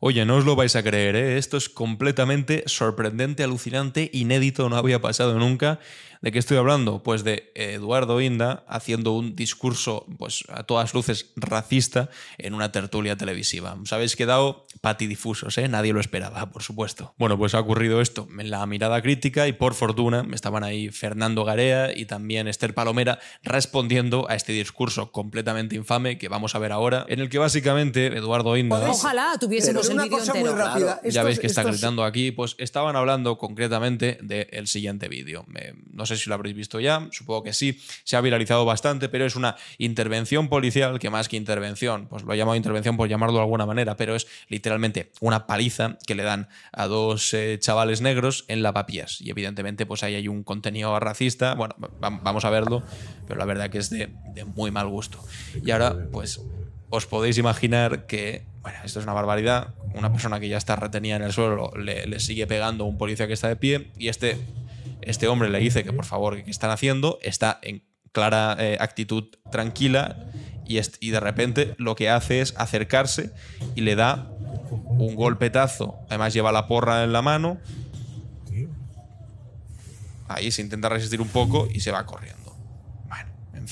Oye, no os lo vais a creer, ¿eh? esto es completamente sorprendente, alucinante, inédito, no había pasado nunca. ¿De qué estoy hablando? Pues de Eduardo Inda haciendo un discurso, pues a todas luces racista, en una tertulia televisiva. Os habéis quedado patidifusos, ¿eh? nadie lo esperaba, por supuesto. Bueno, pues ha ocurrido esto en la mirada crítica y por fortuna me estaban ahí Fernando Garea y también Esther Palomera respondiendo a este discurso completamente infame que vamos a ver ahora, en el que básicamente Eduardo Inda. Ojalá los una cosa Muy rápida. ya veis que está gritando aquí, pues estaban hablando concretamente del siguiente vídeo. no sé si lo habréis visto ya, supongo que sí, se ha viralizado bastante, pero es una intervención policial que más que intervención, pues lo he llamado intervención por llamarlo de alguna manera, pero es literalmente una paliza que le dan a dos eh, chavales negros en la papías Y evidentemente pues ahí hay un contenido racista, bueno, vamos a verlo, pero la verdad que es de muy mal gusto. Y ahora pues os podéis imaginar que esto es una barbaridad, una persona que ya está retenida en el suelo le, sigue pegando a un policía que está de pie y este, este hombre le dice que por favor, ¿qué están haciendo? Está en clara eh, actitud tranquila y, y de repente lo que hace es acercarse y le da un golpetazo, además lleva la porra en la mano, ahí se intenta resistir un poco y se va corriendo.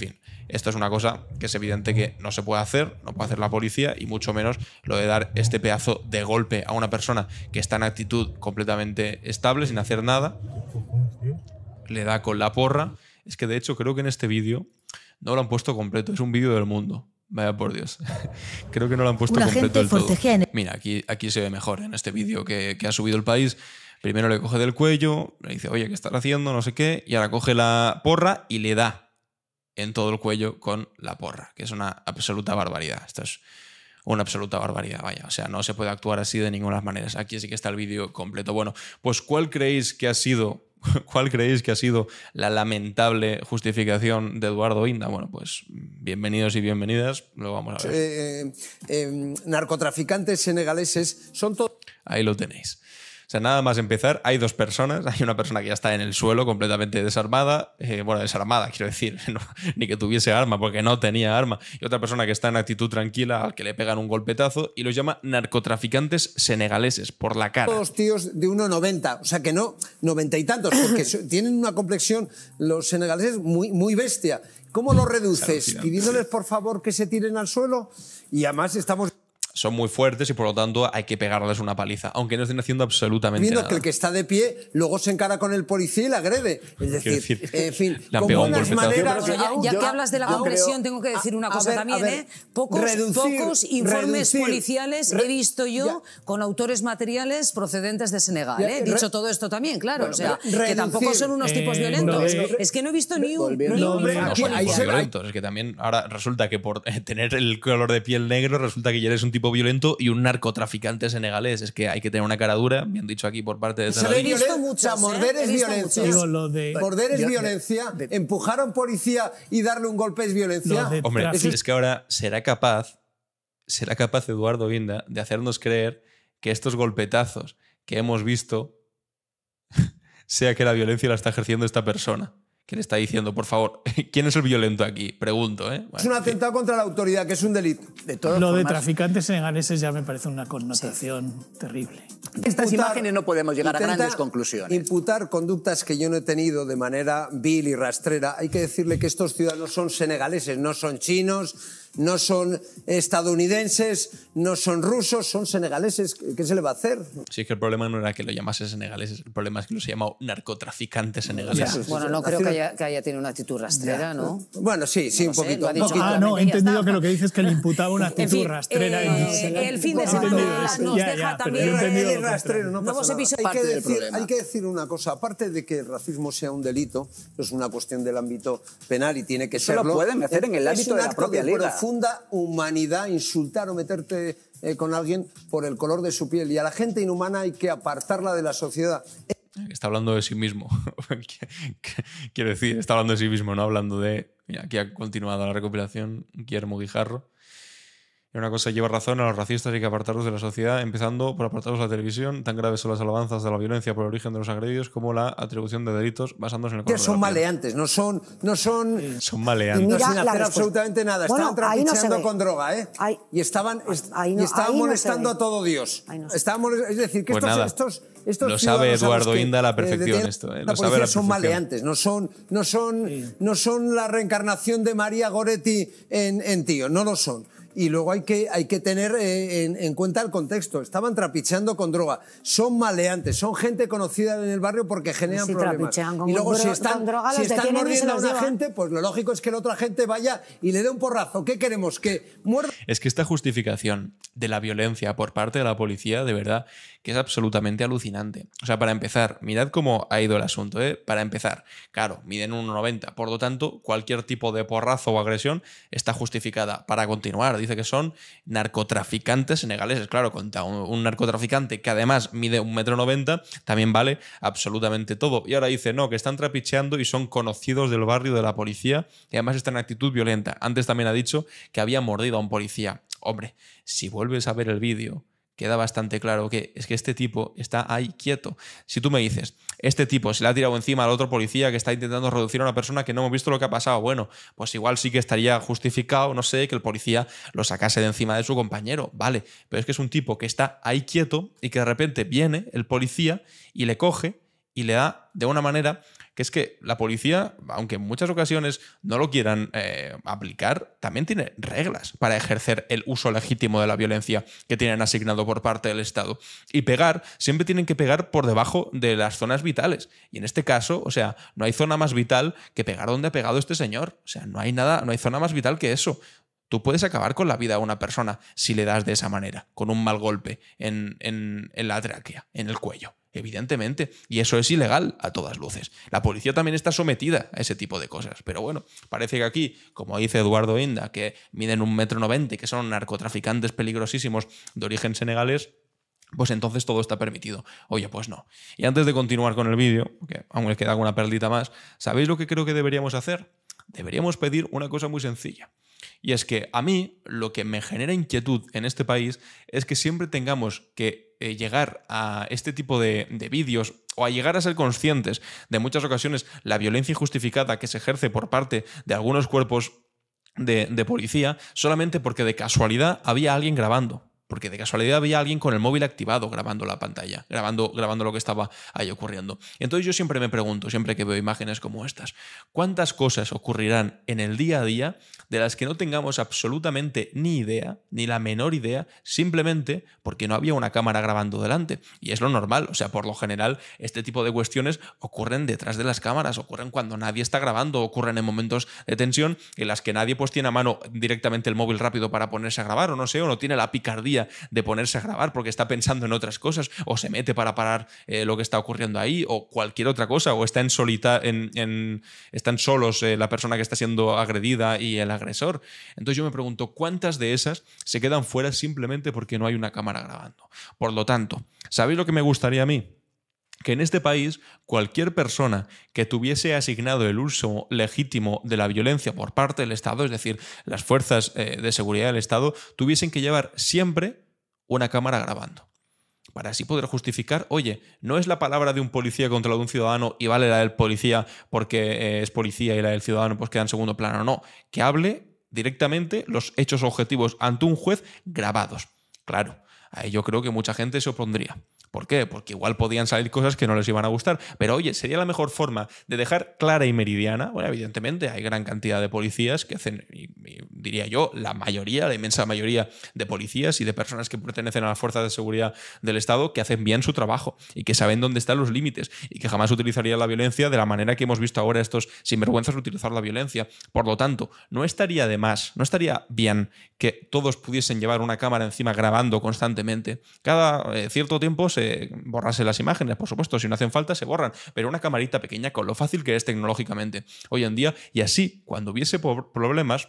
En fin, esto es una cosa que es evidente que no se puede hacer, no puede hacer la policía y mucho menos lo de dar este pedazo de golpe a una persona que está en actitud completamente estable, sin hacer nada. Le da con la porra. Es que de hecho creo que en este vídeo no lo han puesto completo, es un vídeo del mundo. Vaya por Dios. Creo que no lo han puesto completo el todo. Mira, aquí, aquí se ve mejor en este vídeo que, que, ha subido el país. Primero le coge del cuello, le dice, oye, ¿qué estás haciendo? No sé qué. Y ahora coge la porra y le da en todo el cuello con la porra, que es una absoluta barbaridad. Esto es una absoluta barbaridad, vaya. O sea, no se puede actuar así de ninguna manera. Aquí sí que está el vídeo completo. Bueno, pues ¿cuál creéis que ha sido, cuál creéis que ha sido la lamentable justificación de Eduardo Inda? Bueno, pues bienvenidos y bienvenidas, lo vamos a ver. Eh, eh, eh, narcotraficantes senegaleses son todos... Ahí lo tenéis. O sea, nada más empezar, hay dos personas. Hay una persona que ya está en el suelo completamente desarmada. Eh, bueno, desarmada, quiero decir, ni que tuviese arma, porque no tenía arma. Y otra persona que está en actitud tranquila, al que le pegan un golpetazo, y los llama narcotraficantes senegaleses por la cara. Todos tíos de 1,90, o sea que no, noventa y tantos, porque tienen una complexión los senegaleses muy, muy bestia. ¿Cómo lo reduces? Pidiéndoles por favor que se tiren al suelo y además estamos son muy fuertes y por lo tanto hay que pegarles una paliza, aunque no estén haciendo absolutamente Viendo nada. que el que está de pie luego se encara con el policía y le agrede. Es decir, eh, en fin, con buenas ya, que hablas de la agresión tengo que decir una cosa también. ¿eh? pocos, informes policiales he visto yo con autores materiales procedentes de Senegal. ¿eh? Dicho todo esto también, claro. o sea, que tampoco son unos tipos violentos. es que no he visto ni un... hombre, Es que también ahora resulta que por tener el color de piel negro resulta que ya eres un tipo violento y un narcotraficante senegalés. Es que hay que tener una cara dura, han dicho aquí por parte de Se visto muchas, morder es violencia. Digo, Morder es violencia. Empujar a un policía y darle un golpe es violencia. Hombre, es que ahora será capaz, será capaz Eduardo Vinda de hacernos creer que estos golpetazos que hemos visto sea que la violencia la está ejerciendo esta persona que le está diciendo, por favor, ¿quién es el violento aquí? Pregunto, ¿eh? es un atentado contra la autoridad, que es un delito. De todas Lo de traficantes senegaleses ya me parece una connotación terrible. Estas imágenes no podemos llegar a grandes conclusiones. Imputar conductas que yo no he tenido de manera vil y rastrera. Hay que decirle que estos ciudadanos son senegaleses, no son chinos no son estadounidenses, no son rusos, son senegaleses. ¿Qué se le va a hacer? Sí, es que el problema no era que lo llamase senegaleses, el problema es que lo ha llamado narcotraficante senegaleses. bueno, no creo que haya, que haya, tenido una actitud rastrera, ¿no? Bueno, sí, sí, un poquito. ah, no, he entendido que lo que dices es que le imputaba una actitud rastrera. Eh, el fin de semana nos deja también el rastrero. No, pasa nada. Hay, que decir, hay que decir una cosa, aparte de que el racismo sea un delito, es una cuestión del ámbito penal y tiene que serlo. Se lo pueden hacer eh, en el ámbito de la propia ley humanidad insultar o meterte eh, con alguien por el color de su piel. Y a la gente inhumana hay que apartarla de la sociedad. Está hablando de sí mismo. quiere decir, está hablando de sí mismo, no hablando de. Mira, aquí ha continuado la recopilación Guillermo Guijarro una cosa lleva razón, a los racistas y que apartarlos de la sociedad, empezando por apartarlos de la televisión. Tan graves son las alabanzas de la violencia por el origen de los agredidos como la atribución de delitos basándose en el color. Son maleantes, no son. No son, son maleantes. sin hacer absolutamente nada. estaban trapicheando con droga, ¿eh? y estaban, molestando a todo Dios. es decir, que pues estos, estos, Lo sabe Eduardo Inda a la eh, perfección, esto. Eh, lo son maleantes, no son, no, son, no son la reencarnación de María Goretti en tío, no lo son. Y luego hay que, hay que tener eh, en, cuenta el contexto. Estaban trapicheando con droga. Son maleantes, son gente conocida en el barrio porque generan problemas. y luego si están, están mordiendo a una gente, pues lo lógico es que la otra gente vaya y le dé un porrazo. ¿Qué queremos? Que muerda. Es que esta justificación de la violencia por parte de la policía, de verdad, que es absolutamente alucinante. O sea, para empezar, mirad cómo ha ido el asunto, ¿eh? Para empezar, claro, miden 1,90. Por lo tanto, cualquier tipo de porrazo o agresión está justificada. Para continuar, dice que son narcotraficantes senegaleses. Claro, contra un, narcotraficante que además mide un metro noventa, también vale absolutamente todo. Y ahora dice, no, que están trapicheando y son conocidos del barrio de la policía y además están en actitud violenta. Antes también ha dicho que había mordido a un policía. Hombre, si vuelves a ver el vídeo queda bastante claro que es que este tipo está ahí quieto. Si tú me dices, este tipo se le ha tirado encima al otro policía que está intentando reducir a una persona que no hemos visto lo que ha pasado, bueno, pues igual sí que estaría justificado, no sé, que el policía lo sacase de encima de su compañero, vale, pero es que es un tipo que está ahí quieto y que de repente viene el policía y le coge y le da de una manera que es que la policía, aunque en muchas ocasiones no lo quieran eh, aplicar, también tiene reglas para ejercer el uso legítimo de la violencia que tienen asignado por parte del Estado. Y pegar, siempre tienen que pegar por debajo de las zonas vitales. Y en este caso, o sea, no hay zona más vital que pegar donde ha pegado este señor. O sea, no hay nada, no hay zona más vital que eso. Tú puedes acabar con la vida a una persona si le das de esa manera, con un mal golpe en, en la tráquea, en el cuello evidentemente, y eso es ilegal a todas luces. La policía también está sometida a ese tipo de cosas, pero bueno, parece que aquí, como dice Eduardo Inda, que miden un metro noventa y que son narcotraficantes peligrosísimos de origen senegalés, pues entonces todo está permitido. Oye, pues no. Y antes de continuar con el vídeo, que aún queda alguna perdita más, ¿sabéis lo que creo que deberíamos hacer? Deberíamos pedir una cosa muy sencilla. Y es que a mí lo que me genera inquietud en este país es que siempre tengamos que eh, llegar a este tipo de, vídeos o a llegar a ser conscientes de muchas ocasiones la violencia injustificada que se ejerce por parte de algunos cuerpos de policía solamente porque de casualidad había alguien grabando porque de casualidad había alguien con el móvil activado grabando la pantalla, grabando, grabando lo que estaba ahí ocurriendo. Entonces yo siempre me pregunto, siempre que veo imágenes como estas, ¿cuántas cosas ocurrirán en el día a día de las que no tengamos absolutamente ni idea, ni la menor idea, simplemente porque no había una cámara grabando delante? Y es lo normal, o sea, por lo general este tipo de cuestiones ocurren detrás de las cámaras, ocurren cuando nadie está grabando, ocurren en momentos de tensión en las que nadie pues tiene a mano directamente el móvil rápido para ponerse a grabar o no sé, o no tiene la picardía de ponerse a grabar porque está pensando en otras cosas o se mete para parar eh, lo que está ocurriendo ahí o cualquier otra cosa o está en solita en, están solos eh, la persona que está siendo agredida y el agresor. Entonces yo me pregunto cuántas de esas se quedan fuera simplemente porque no hay una cámara grabando. Por lo tanto, ¿sabéis lo que me gustaría a mí? que en este país cualquier persona que tuviese asignado el uso legítimo de la violencia por parte del Estado, es decir, las fuerzas eh, de seguridad del Estado, tuviesen que llevar siempre una cámara grabando. Para así poder justificar, oye, no es la palabra de un policía contra la de un ciudadano y vale la del policía porque eh, es policía y la del ciudadano pues queda en segundo plano. No, que hable directamente los hechos objetivos ante un juez grabados. Claro, a yo creo que mucha gente se opondría. ¿Por qué? Porque igual podían salir cosas que no les iban a gustar. Pero oye, sería la mejor forma de dejar clara y meridiana. Bueno, evidentemente hay gran cantidad de policías que hacen, y, diría yo, la mayoría, la inmensa mayoría de policías y de personas que pertenecen a las fuerzas de seguridad del Estado que hacen bien su trabajo y que saben dónde están los límites y que jamás utilizarían la violencia de la manera que hemos visto ahora estos sinvergüenzas utilizar la violencia. Por lo tanto, no estaría de más, no estaría bien que todos pudiesen llevar una cámara encima grabando constantemente. Cada eh, cierto tiempo se borrase eh, borrarse las imágenes, por supuesto, si no hacen falta se borran, pero una camarita pequeña con lo fácil que es tecnológicamente hoy en día y así cuando hubiese problemas,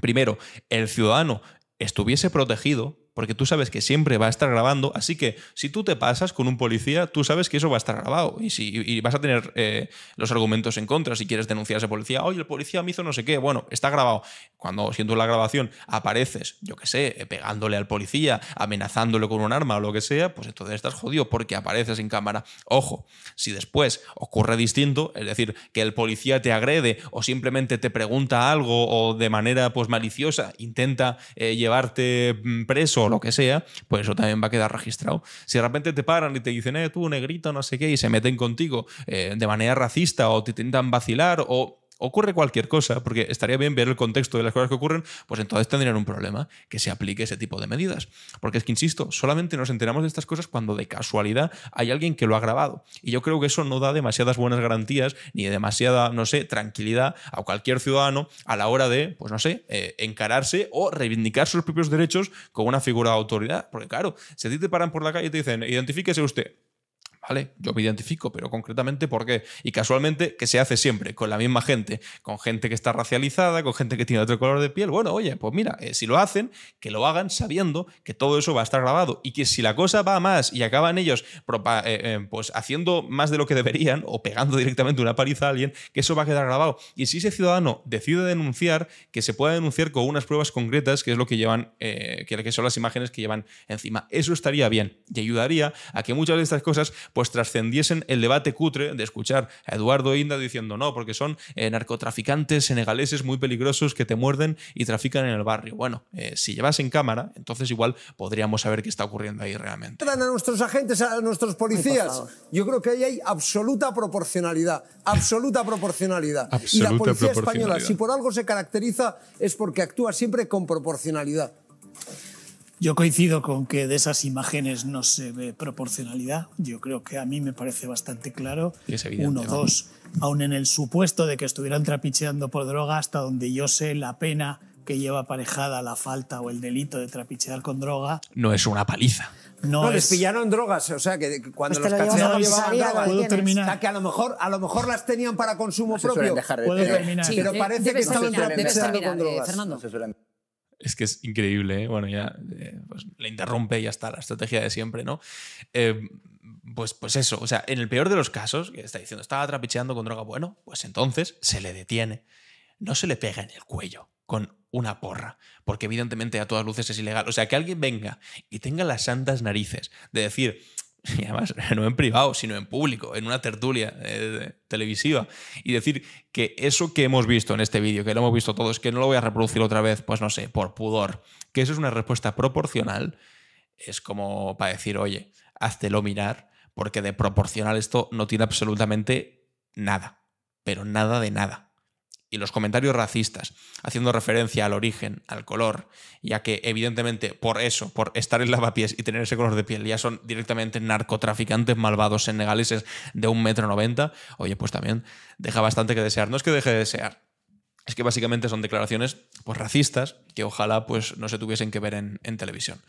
primero, el ciudadano estuviese protegido porque tú sabes que siempre va a estar grabando, así que si tú te pasas con un policía, tú sabes que eso va a estar grabado y, si, y vas a tener eh, los argumentos en contra si quieres denunciar a ese policía, oye, el policía me hizo no sé qué, bueno, está grabado. Cuando siento la grabación apareces, yo qué sé, eh, pegándole al policía, amenazándole con un arma o lo que sea, pues entonces estás jodido porque apareces en cámara. Ojo, si después ocurre distinto, es decir, que el policía te agrede o simplemente te pregunta algo o de manera pues maliciosa intenta eh, llevarte mm, preso, o lo que sea, pues eso también va a quedar registrado. Si de repente te paran y te dicen, eh, tú negrito, no sé qué, y se meten contigo eh, de manera racista o te intentan vacilar o ocurre cualquier cosa, porque estaría bien ver el contexto de las cosas que ocurren, pues entonces tendrían un problema que se aplique ese tipo de medidas. Porque es que, insisto, solamente nos enteramos de estas cosas cuando de casualidad hay alguien que lo ha grabado. Y yo creo que eso no da demasiadas buenas garantías ni demasiada, no sé, tranquilidad a cualquier ciudadano a la hora de, pues no sé, eh, encararse o reivindicar sus propios derechos con una figura de autoridad. Porque claro, si a ti te paran por la calle y te dicen, identifíquese usted, ¿vale? Yo me identifico, pero concretamente ¿por qué? Y casualmente, que se hace siempre? Con la misma gente, con gente que está racializada, con gente que tiene otro color de piel. Bueno, oye, pues mira, eh, si lo hacen, que lo hagan sabiendo que todo eso va a estar grabado y que si la cosa va más y acaban ellos eh, eh, pues haciendo más de lo que deberían o pegando directamente una paliza a alguien, que eso va a quedar grabado. Y si ese ciudadano decide denunciar, que se pueda denunciar con unas pruebas concretas, que es lo que llevan, que son las imágenes que llevan encima. Eso estaría bien y ayudaría a que muchas de estas cosas pues trascendiesen el debate cutre de escuchar a Eduardo Inda diciendo no, porque son eh, narcotraficantes senegaleses muy peligrosos que te muerden y trafican en el barrio. Bueno, eh, si llevas en cámara, entonces igual podríamos saber qué está ocurriendo ahí realmente. a nuestros agentes, a nuestros policías. Yo creo que ahí hay absoluta proporcionalidad. Absoluta proporcionalidad. y la policía española, si por algo se caracteriza, es porque actúa siempre con proporcionalidad. Yo coincido con que de esas imágenes no se ve proporcionalidad. Yo creo que a mí me parece bastante claro. uno, dos. Aún en el supuesto de que estuvieran trapicheando por droga, hasta donde yo sé la pena que lleva aparejada la falta o el delito de trapichear con droga. No es una paliza. No, les pillaron drogas, o sea, que cuando pues los cacharon llevaban drogas. ¿Puedo terminar? que a lo, mejor, a lo mejor las tenían para consumo propio. Puedo terminar. Sí, pero parece que estaban eh, trapicheando con drogas. Fernando. Es que es increíble, ¿eh? bueno, ya eh, pues, le interrumpe y ya está la estrategia de siempre, ¿no? Eh, pues, pues eso, o sea, en el peor de los casos, que está diciendo, estaba trapicheando con droga, bueno, pues entonces se le detiene, no se le pega en el cuello con una porra, porque evidentemente a todas luces es ilegal. O sea, que alguien venga y tenga las santas narices de decir, y además no en privado, sino en público, en una tertulia eh, televisiva, y decir que eso que hemos visto en este vídeo, que lo hemos visto todos, que no lo voy a reproducir otra vez, pues no sé, por pudor, que eso es una respuesta proporcional, es como para decir, oye, lo mirar, porque de proporcional esto no tiene absolutamente nada, pero nada de nada y los comentarios racistas, haciendo referencia al origen, al color, ya que evidentemente por eso, por estar en lavapiés y tener ese color de piel, ya son directamente narcotraficantes malvados senegaleses de un metro noventa, oye, pues también deja bastante que desear. No es que deje de desear, es que básicamente son declaraciones pues, racistas que ojalá pues, no se tuviesen que ver en, televisión.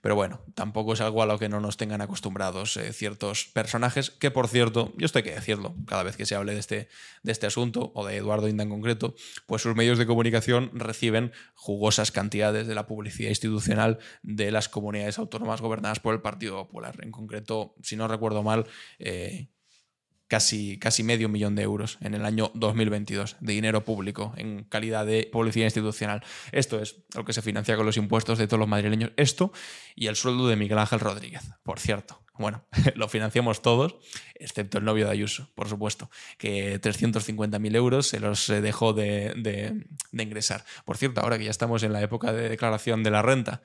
Pero bueno, tampoco es algo a lo que no nos tengan acostumbrados eh, ciertos personajes, que por cierto, yo estoy que decirlo, cada vez que se hable de este, de este asunto, o de Eduardo Inda en concreto, pues sus medios de comunicación reciben jugosas cantidades de la publicidad institucional de las comunidades autónomas gobernadas por el Partido Popular. En concreto, si no recuerdo mal, eh, casi, medio millón de euros en el año 2022 de dinero público en calidad de publicidad institucional. Esto es lo que se financia con los impuestos de todos los madrileños. Esto y el sueldo de Miguel Ángel Rodríguez, por cierto. Bueno, lo financiamos todos, excepto el novio de Ayuso, por supuesto, que 350.000 euros se los eh, dejó de, ingresar. Por cierto, ahora que ya estamos en la época de declaración de la renta,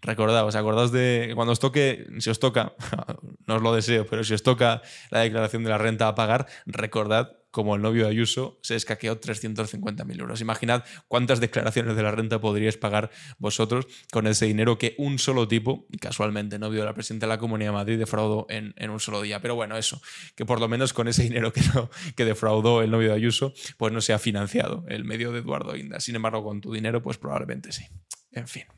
recordaos, acordaos de cuando os toque, si os toca, no os lo deseo, pero si os toca la declaración de la renta a pagar, recordad como el novio de Ayuso se escaqueó 350.000 euros. Imaginad cuántas declaraciones de la renta podríais pagar vosotros con ese dinero que un solo tipo, casualmente novio de la presidenta de la Comunidad de Madrid, defraudó en, en, un solo día. Pero bueno, eso, que por lo menos con ese dinero que, que defraudó el novio de Ayuso, pues no se ha financiado el medio de Eduardo Inda. Sin embargo, con tu dinero, pues probablemente sí. En fin.